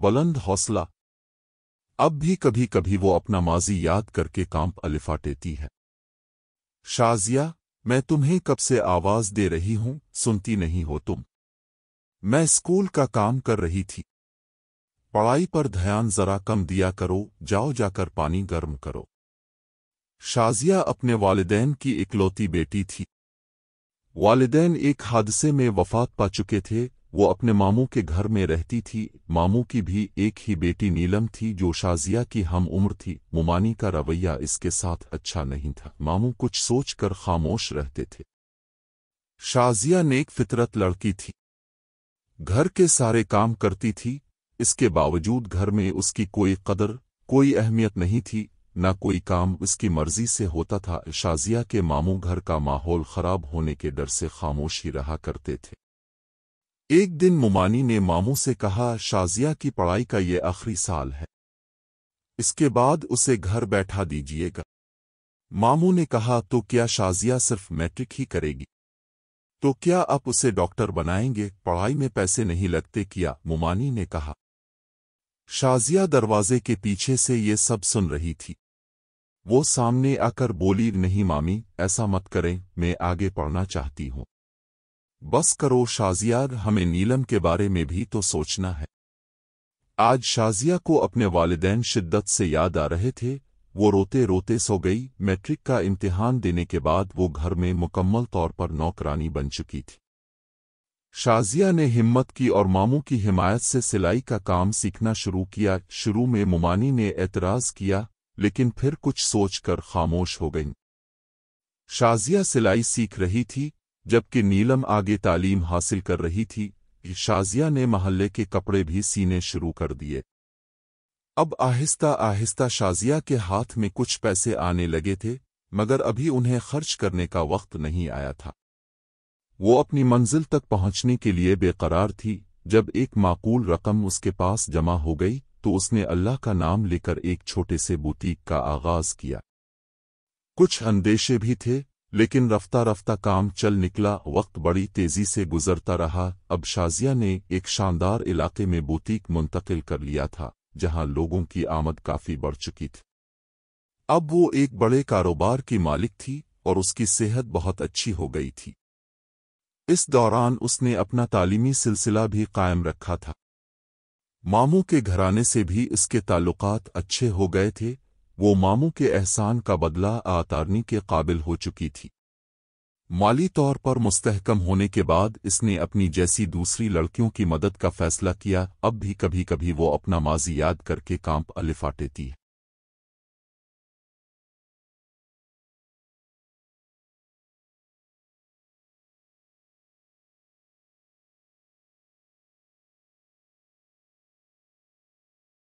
बुलंद हौसला अब भी कभी कभी वो अपना माजी याद करके कांप अलिफा टेती है शाजिया मैं तुम्हें कब से आवाज दे रही हूं सुनती नहीं हो तुम मैं स्कूल का काम कर रही थी पढ़ाई पर ध्यान जरा कम दिया करो जाओ जाकर पानी गर्म करो शाजिया अपने वालदेन की इकलौती बेटी थी वालदेन एक हादसे में वफात पा चुके थे वो अपने मामू के घर में रहती थी मामू की भी एक ही बेटी नीलम थी जो शाजिया की हम उम्र थी मुमानी का रवैया इसके साथ अच्छा नहीं था मामू कुछ सोचकर खामोश रहते थे शाजिया नेक फितरत लड़की थी घर के सारे काम करती थी इसके बावजूद घर में उसकी कोई कदर कोई अहमियत नहीं थी न कोई काम उसकी मर्जी से होता था शाजिया के मामू घर का माहौल खराब होने के डर से खामोश ही रहा करते थे एक दिन मुमानी ने मामू से कहा शाजिया की पढ़ाई का ये आखिरी साल है इसके बाद उसे घर बैठा दीजिएगा मामू ने कहा तो क्या शाजिया सिर्फ मैट्रिक ही करेगी तो क्या आप उसे डॉक्टर बनाएंगे पढ़ाई में पैसे नहीं लगते किया मुमानी ने कहा शाजिया दरवाजे के पीछे से ये सब सुन रही थी वो सामने आकर बोली नहीं मामी ऐसा मत करें मैं आगे पढ़ना चाहती हूँ बस करो शाजिया हमें नीलम के बारे में भी तो सोचना है आज शाजिया को अपने वालदेन शिद्दत से याद आ रहे थे वो रोते रोते सो गई मैट्रिक का इम्तिहान देने के बाद वो घर में मुकम्मल तौर पर नौकरानी बन चुकी थी शाजिया ने हिम्मत की और मामू की हिमायत से सिलाई का काम सीखना शुरू किया शुरू में मुमानी ने एतराज किया लेकिन फिर कुछ सोचकर खामोश हो गईं। शाजिया सिलाई सीख रही थी जबकि नीलम आगे तालीम हासिल कर रही थी शाजिया ने महल्ले के कपड़े भी सीने शुरू कर दिए अब आहिस्ता आहिस्ता शाजिया के हाथ में कुछ पैसे आने लगे थे मगर अभी उन्हें खर्च करने का वक्त नहीं आया था वो अपनी मंजिल तक पहुंचने के लिए बेकरार थी जब एक माकूल रकम उसके पास जमा हो गई तो उसने अल्लाह का नाम लेकर एक छोटे से बुटीक का आगाज किया कुछ अंदेशे भी थे लेकिन रफ्ता रफ्ता काम चल निकला वक्त बड़ी तेजी से गुजरता रहा अब शाजिया ने एक शानदार इलाके में बुटीक मुंतकिल कर लिया था जहां लोगों की आमद काफी बढ़ चुकी थी अब वो एक बड़े कारोबार की मालिक थी और उसकी सेहत बहुत अच्छी हो गई थी इस दौरान उसने अपना तालीमी सिलसिला भी कायम रखा था मामू के घराने से भी इसके ताल्लुकात अच्छे हो गए थे वो मामू के एहसान का बदला आतारनी के काबिल हो चुकी थी माली तौर पर मुस्तहकम होने के बाद इसने अपनी जैसी दूसरी लड़कियों की मदद का फैसला किया अब भी कभी कभी वो अपना माजी याद करके कांप अलिफाटेती है